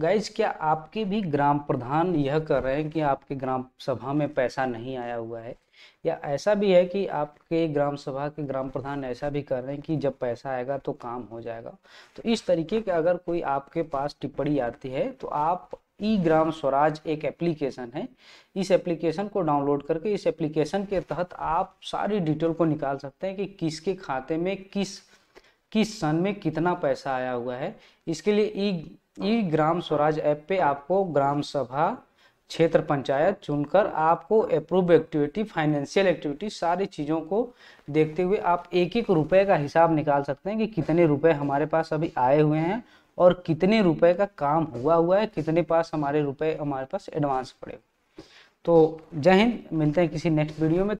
guys क्या आपके भी ग्राम प्रधान यह कर रहे हैं कि आपके ग्राम सभा में पैसा नहीं आया हुआ है या ऐसा भी है कि आपके ग्राम सभा के ग्राम प्रधान ऐसा भी कर रहे हैं कि जब पैसा आएगा तो काम हो जाएगा तो इस तरीके के अगर कोई आपके पास टिप्पणी आती है तो आप ई ग्राम स्वराज एक एप्लीकेशन है इस एप्लीकेशन को डाउनलोड करके इस एप्लीकेशन के तहत आप सारी डिटेल को निकाल सकते हैं कि किसके खाते में किस किस सन में कितना पैसा आया हुआ है इसके लिए ई ई ग्राम स्वराज ऐप पे आपको ग्राम सभा क्षेत्र पंचायत चुनकर आपको अप्रूव एक्टिविटी फाइनेंशियल एक्टिविटी सारी चीज़ों को देखते हुए आप एक एक रुपए का हिसाब निकाल सकते हैं कि कितने रुपए हमारे पास अभी आए हुए हैं और कितने रुपए का काम हुआ हुआ है कितने पास हमारे रुपए हमारे पास एडवांस पड़े तो जय हिंद मिलते हैं किसी नेक्स्ट वीडियो में